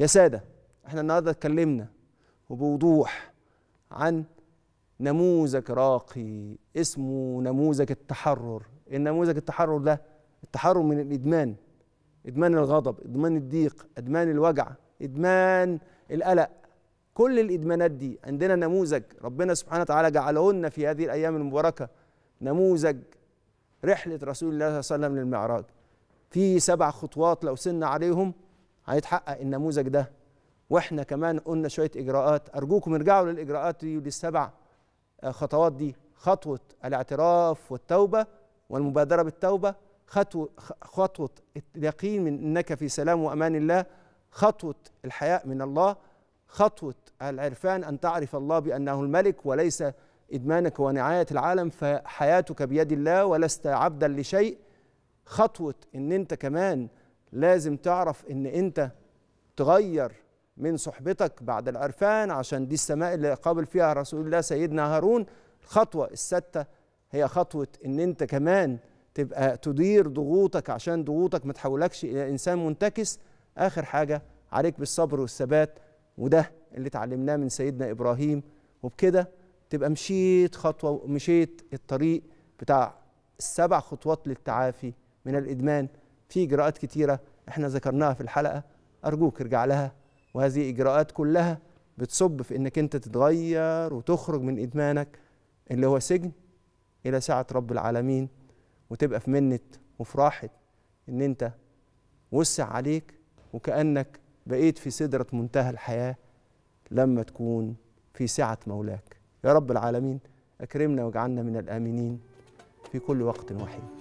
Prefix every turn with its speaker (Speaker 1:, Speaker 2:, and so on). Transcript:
Speaker 1: يا سادة احنا النهاردة اتكلمنا وبوضوح عن نموذج راقي اسمه نموذج التحرر إيه النموذج التحرر ده التحرر من الإدمان إدمان الغضب إدمان الضيق إدمان الوجع إدمان القلق كل الإدمانات دي عندنا نموذج ربنا سبحانه وتعالى جعله لنا في هذه الأيام المباركة نموذج رحلة رسول الله صلى الله عليه وسلم للمعراج في سبع خطوات لو سن عليهم هيتحقق النموذج ده واحنا كمان قلنا شويه اجراءات ارجوكم ارجعوا للاجراءات دي وللسبع آه، خطوات دي خطوه الاعتراف والتوبه والمبادره بالتوبه خطوه خطوه اليقين من انك في سلام وامان الله خطوه الحياء من الله خطوه العرفان ان تعرف الله بانه الملك وليس ادمانك ونعايه العالم فحياتك بيد الله ولست عبدا لشيء خطوه ان انت كمان لازم تعرف ان انت تغير من صحبتك بعد العرفان عشان دي السماء اللي قابل فيها رسول الله سيدنا هارون الخطوة الستة هي خطوة ان انت كمان تبقى تدير ضغوطك عشان ضغوطك ما تحولكش الى انسان منتكس اخر حاجة عليك بالصبر والثبات وده اللي اتعلمناه من سيدنا ابراهيم وبكده تبقى مشيت خطوة ومشيت الطريق بتاع السبع خطوات للتعافي من الادمان في إجراءات كتيرة إحنا ذكرناها في الحلقة أرجوك ارجع لها وهذه إجراءات كلها بتصب في إنك أنت تتغير وتخرج من إدمانك اللي هو سجن إلى سعه رب العالمين وتبقى في منة وفي راحة إن أنت وسع عليك وكأنك بقيت في سدرة منتهى الحياة لما تكون في سعة مولاك يا رب العالمين أكرمنا واجعلنا من الآمنين في كل وقت وحيد